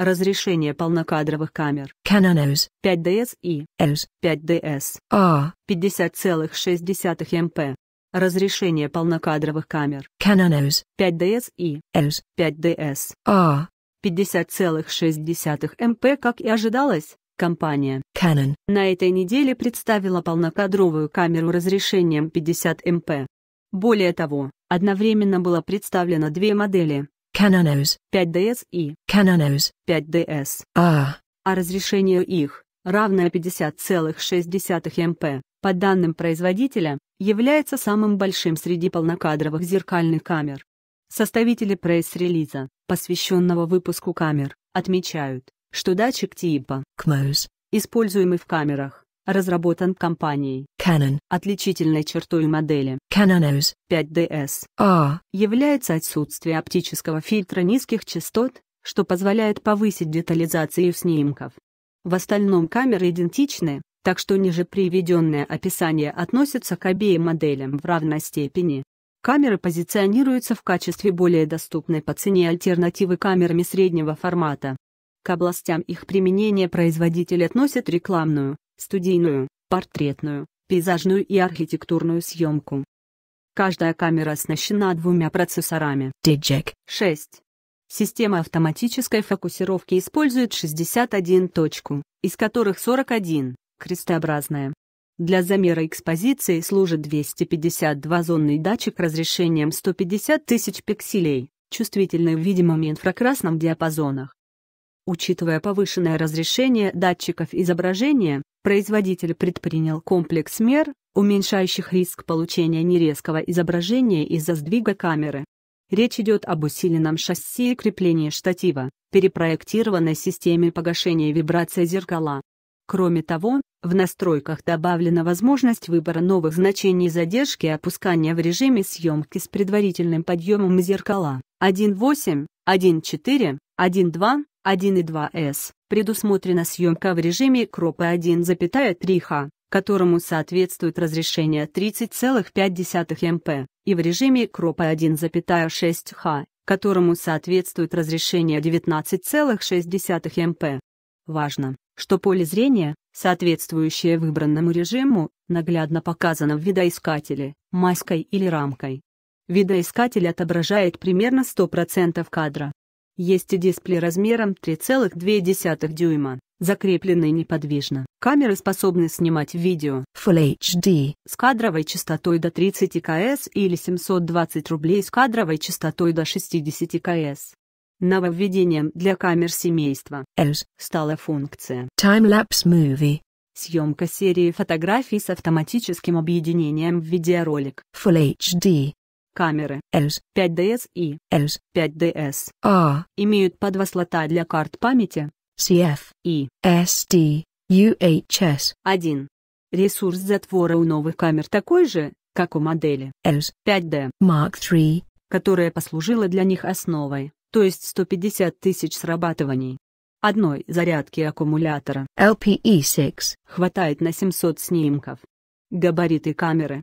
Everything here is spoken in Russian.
Разрешение полнокадровых камер. Canon OS. 5DS и OS. 5DS. R. 50,6 МП. Разрешение полнокадровых камер. Canon OS. 5DS и OS. 5DS. R. 50,6 МП, как и ожидалось, компания Canon на этой неделе представила полнокадровую камеру разрешением 50 МП. Более того, одновременно было представлено две модели Canonos, 5DS и Canonos, 5DS. А. А разрешение их, равное 50,6 МП, по данным производителя, является самым большим среди полнокадровых зеркальных камер. Составители пресс-релиза, посвященного выпуску камер, отмечают, что датчик типа CMOS, используемый в камерах, разработан компанией Canon. Отличительной чертой модели Canon EOS 5DS R является отсутствие оптического фильтра низких частот, что позволяет повысить детализацию снимков. В остальном камеры идентичны, так что ниже приведенное описание относится к обеим моделям в равной степени. Камеры позиционируются в качестве более доступной по цене альтернативы камерами среднего формата. К областям их применения производитель относит рекламную, студийную, портретную, пейзажную и архитектурную съемку. Каждая камера оснащена двумя процессорами DJEC 6. Система автоматической фокусировки использует 61 точку, из которых 41 – крестообразная. Для замера экспозиции служит 252 зонный датчик разрешением 150 тысяч пикселей, чувствительный в видимом и инфракрасном диапазонах. Учитывая повышенное разрешение датчиков изображения, Производитель предпринял комплекс мер, уменьшающих риск получения нерезкого изображения из-за сдвига камеры. Речь идет об усиленном шасси и креплении штатива, перепроектированной системе погашения вибрации зеркала. Кроме того, в настройках добавлена возможность выбора новых значений задержки и опускания в режиме съемки с предварительным подъемом зеркала 1.8, 1.4, 1.2, 1 и 2С предусмотрена съемка в режиме кропы 1,3Х, которому соответствует разрешение 30,5 МП, и в режиме кропы 1,6Х, которому соответствует разрешение 19,6 МП. Важно, что поле зрения, соответствующее выбранному режиму, наглядно показано в видоискателе, маской или рамкой. Видоискатель отображает примерно 100% кадра. Есть и дисплей размером 3,2 дюйма, закрепленный неподвижно. Камеры способны снимать видео Full HD с кадровой частотой до 30 кс или 720 рублей с кадровой частотой до 60 кс. Нововведением для камер семейства Ls. стала функция Time-lapse Movie. Съемка серии фотографий с автоматическим объединением в видеоролик Full HD Камеры S 5DS и S 5DS A имеют по два слота для карт памяти CF и SD UHS 1. Ресурс затвора у новых камер такой же, как у модели S 5D Mark III, которая послужила для них основой, то есть 150 тысяч срабатываний. Одной зарядки аккумулятора LPE6 хватает на 700 снимков. Габариты камеры